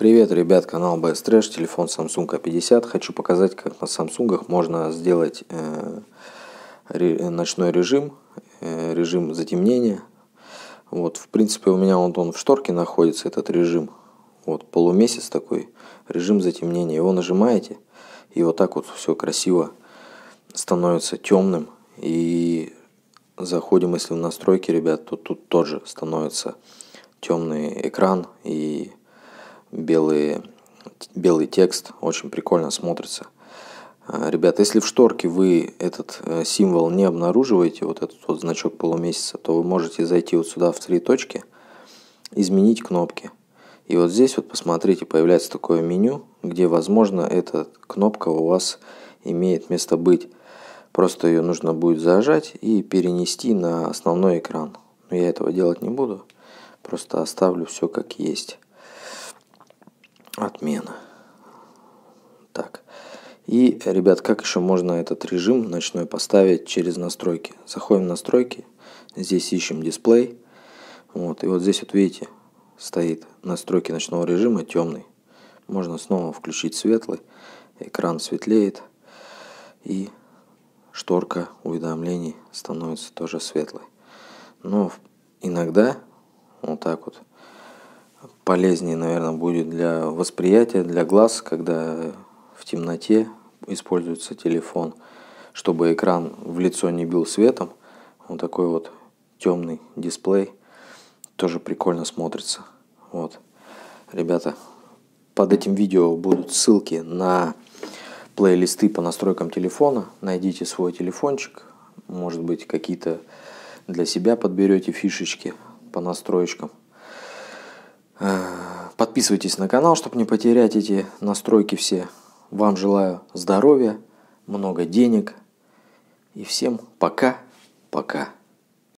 Привет, ребят, канал BS Trash, телефон Samsung A50. А Хочу показать, как на Samsung можно сделать э, ночной режим, э, режим затемнения. Вот, в принципе, у меня он, он в шторке находится, этот режим. Вот, полумесяц такой, режим затемнения. Его нажимаете, и вот так вот все красиво становится темным. И заходим, если в настройки, ребят, то тут тоже становится темный экран и белые, белый текст, очень прикольно смотрится. А, ребят, если в шторке вы этот э, символ не обнаруживаете, вот этот вот значок полумесяца, то вы можете зайти вот сюда в три точки, изменить кнопки. И вот здесь вот посмотрите, появляется такое меню, где возможно эта кнопка у вас имеет место быть. Просто ее нужно будет зажать и перенести на основной экран. Но я этого делать не буду, просто оставлю все как есть. Отмена. Так. И, ребят, как еще можно этот режим ночной поставить через настройки? Заходим в настройки, здесь ищем дисплей. Вот, и вот здесь вот видите, стоит настройки ночного режима темный. Можно снова включить светлый, экран светлеет и шторка уведомлений становится тоже светлой. Но иногда вот так вот полезнее, наверное, будет для восприятия, для глаз, когда в темноте используется телефон, чтобы экран в лицо не бил светом. Вот такой вот темный дисплей тоже прикольно смотрится. Вот. Ребята, под этим видео будут ссылки на плейлисты по настройкам телефона. Найдите свой телефончик, может быть, какие-то для себя подберете фишечки по настройкам Э, подписывайтесь на канал, чтобы не потерять эти настройки все. Вам желаю здоровья, много денег. И всем пока-пока.